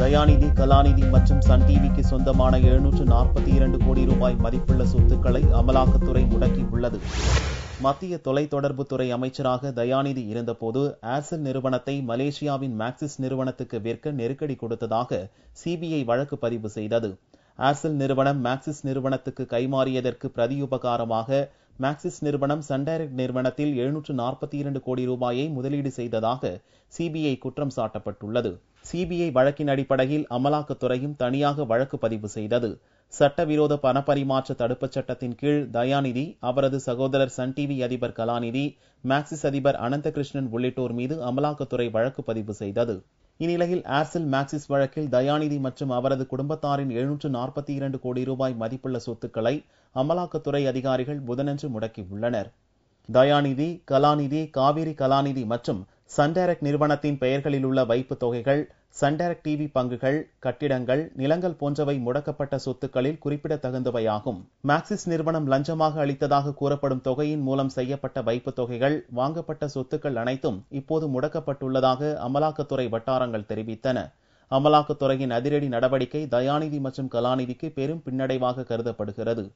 தயாநிதி கலாநிதி மற்றும் சன் டிவிக்கு சொந்தமான எழுநூற்று நாற்பத்தி இரண்டு கோடி ரூபாய் மதிப்புள்ள சொத்துக்களை அமலாக்கத்துறை முடக்கியுள்ளது மத்திய தொலைத்தொடர்புத்துறை அமைச்சராக தயாநிதி இருந்தபோது ஏர்செல் நிறுவனத்தை மலேசியாவின் மேக்சிஸ் நிறுவனத்துக்கு விற்க நெருக்கடி கொடுத்ததாக சிபிஐ வழக்கு பதிவு செய்தது ஆசல் நிறுவனம் மேக்சிஸ் நிறுவனத்துக்கு கைமாறியதற்கு பிரதியுபகாரமாக மேக்சிஸ் நிறுவனம் சன்டைரக்ட் நிறுவனத்தில் எழுநூற்று நாற்பத்தி இரண்டு கோடி ரூபாயை முதலீடு செய்ததாக சிபிஐ குற்றம் சாட்டப்பட்டுள்ளது சிபிஐ வழக்கின் அடிப்படையில் அமலாக்கத்துறையும் தனியாக வழக்கு பதிவு செய்தது சட்டவிரோத பணப்பரிமாற்ற தடுப்புச் சட்டத்தின் கீழ் தயாநிதி அவரது சகோதரர் சன் டிவி அதிபர் கலாநிதி மேக்சிஸ் அதிபர் அனந்தகிருஷ்ணன் உள்ளிட்டோர் மீது அமலாக்கத்துறை வழக்கு பதிவு செய்தது இந்நிலையில் ஏர்செல் மேக்சிஸ் வழக்கில் தயாநிதி மற்றும் அவரது குடும்பத்தாரின் எழுநூற்று நாற்பத்தி இரண்டு கோடி ரூபாய் மதிப்புள்ள சொத்துக்களை அமலாக்கத்துறை அதிகாரிகள் புதனன்று முடக்கியுள்ளனர் தயாநிதி கலாநிதி காவிரி கலாநிதி மற்றும் சன்டைரக்ட் நிறுவனத்தின் பெயர்களில் உள்ள வைப்பு தொகைகள் சன்டைரக்ட் டிவி பங்குகள் கட்டிடங்கள் நிலங்கள் போன்றவை முடக்கப்பட்ட சொத்துக்களில் குறிப்பிடத்தகுந்தவையாகும் மேக்சிஸ் நிறுவனம் லஞ்சமாக அளித்ததாக கூறப்படும் தொகையின் மூலம் செய்யப்பட்ட வைப்பு தொகைகள் வாங்கப்பட்ட சொத்துக்கள் அனைத்தும் இப்போது முடக்கப்பட்டுள்ளதாக அமலாக்கத்துறை வட்டாரங்கள் தெரிவித்தன அமலாக்கத்துறையின் அதிரடி நடவடிக்கை தயாநிதி மற்றும் கலாநிதிக்கு பெரும் பின்னடைவாக கருதப்படுகிறது